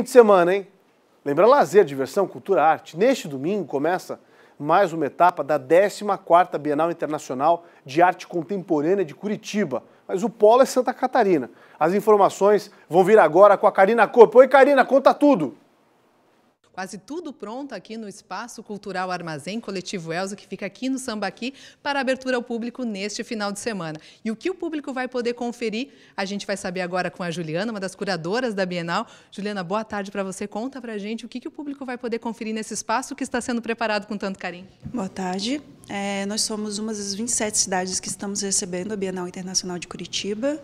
Fim de semana, hein? Lembra lazer, diversão, cultura, arte. Neste domingo começa mais uma etapa da 14ª Bienal Internacional de Arte Contemporânea de Curitiba. Mas o polo é Santa Catarina. As informações vão vir agora com a Karina Corpo. Oi, Karina, conta tudo! quase tudo pronto aqui no Espaço Cultural Armazém Coletivo Elza, que fica aqui no Sambaqui, para abertura ao público neste final de semana. E o que o público vai poder conferir, a gente vai saber agora com a Juliana, uma das curadoras da Bienal. Juliana, boa tarde para você. Conta para a gente o que, que o público vai poder conferir nesse espaço que está sendo preparado com tanto carinho. Boa tarde. É, nós somos uma das 27 cidades que estamos recebendo a Bienal Internacional de Curitiba.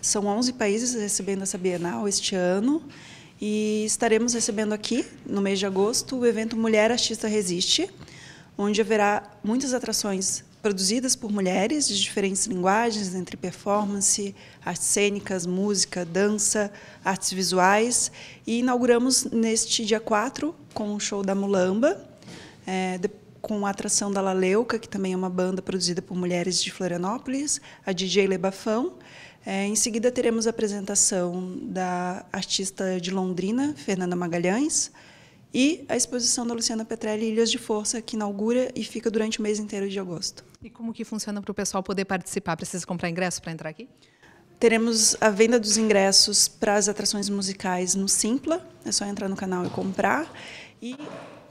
São 11 países recebendo essa Bienal este ano. E estaremos recebendo aqui, no mês de agosto, o evento Mulher Artista Resiste, onde haverá muitas atrações produzidas por mulheres de diferentes linguagens, entre performance, artes cênicas, música, dança, artes visuais. E inauguramos neste dia 4 com o show da Mulamba. É, com a atração da Laleuca, que também é uma banda produzida por mulheres de Florianópolis, a DJ Lebafão. É, em seguida, teremos a apresentação da artista de Londrina, Fernanda Magalhães, e a exposição da Luciana Petrelli, Ilhas de Força, que inaugura e fica durante o mês inteiro de agosto. E como que funciona para o pessoal poder participar? Precisa comprar ingresso para entrar aqui? Teremos a venda dos ingressos para as atrações musicais no Simpla, é só entrar no canal e comprar. E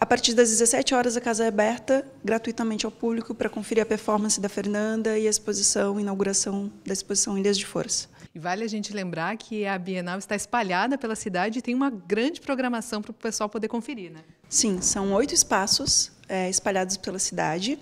a partir das 17 horas, a casa é aberta gratuitamente ao público para conferir a performance da Fernanda e a exposição, inauguração da exposição Ilhas de Força. E vale a gente lembrar que a Bienal está espalhada pela cidade e tem uma grande programação para o pessoal poder conferir, né? Sim, são oito espaços é, espalhados pela cidade,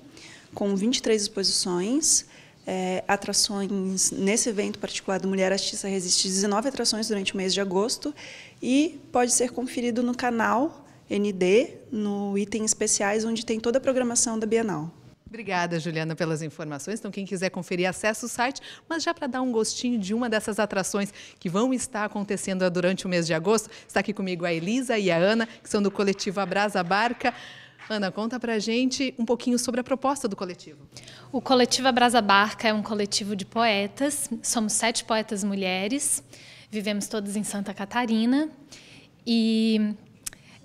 com 23 exposições, é, atrações nesse evento particular do Mulher Artista Resiste, 19 atrações durante o mês de agosto e pode ser conferido no canal ND, no item especiais, onde tem toda a programação da Bienal. Obrigada, Juliana, pelas informações. Então, quem quiser conferir, acessa o site, mas já para dar um gostinho de uma dessas atrações que vão estar acontecendo durante o mês de agosto, está aqui comigo a Elisa e a Ana, que são do coletivo Abrasa Barca. Ana, conta a gente um pouquinho sobre a proposta do coletivo. O coletivo Abrasa Barca é um coletivo de poetas. Somos sete poetas mulheres, vivemos todas em Santa Catarina. E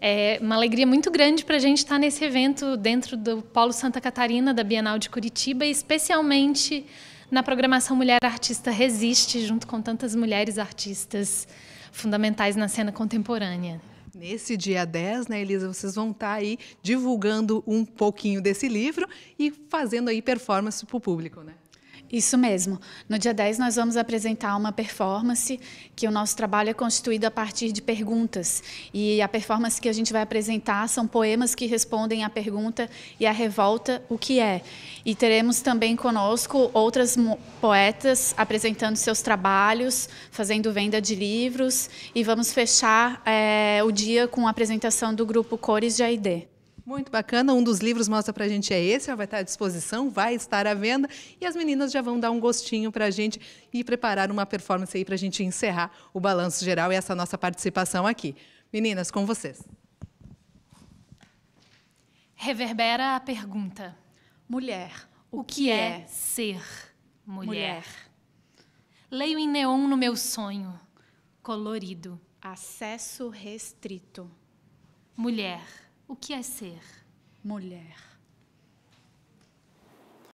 é uma alegria muito grande para a gente estar tá nesse evento dentro do Polo Santa Catarina, da Bienal de Curitiba, e especialmente na programação Mulher Artista Resiste, junto com tantas mulheres artistas fundamentais na cena contemporânea. Nesse dia 10, né, Elisa, vocês vão estar tá aí divulgando um pouquinho desse livro e fazendo aí performance para o público, né? Isso mesmo. No dia 10 nós vamos apresentar uma performance que o nosso trabalho é constituído a partir de perguntas. E a performance que a gente vai apresentar são poemas que respondem à pergunta e à revolta o que é. E teremos também conosco outras poetas apresentando seus trabalhos, fazendo venda de livros e vamos fechar é, o dia com a apresentação do grupo Cores de Aide. Muito bacana. Um dos livros mostra para a gente é esse, vai estar à disposição, vai estar à venda. E as meninas já vão dar um gostinho para a gente e preparar uma performance aí para a gente encerrar o balanço geral e essa nossa participação aqui. Meninas, com vocês. Reverbera a pergunta: Mulher, o, o que, que é, é, ser mulher? mulher? Leio em neon no meu sonho, colorido. Acesso restrito. Mulher o que é ser mulher?